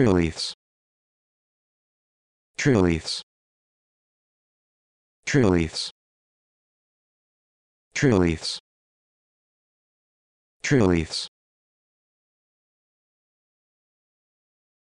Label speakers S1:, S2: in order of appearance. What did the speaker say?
S1: leaves. True leaves. True leaves.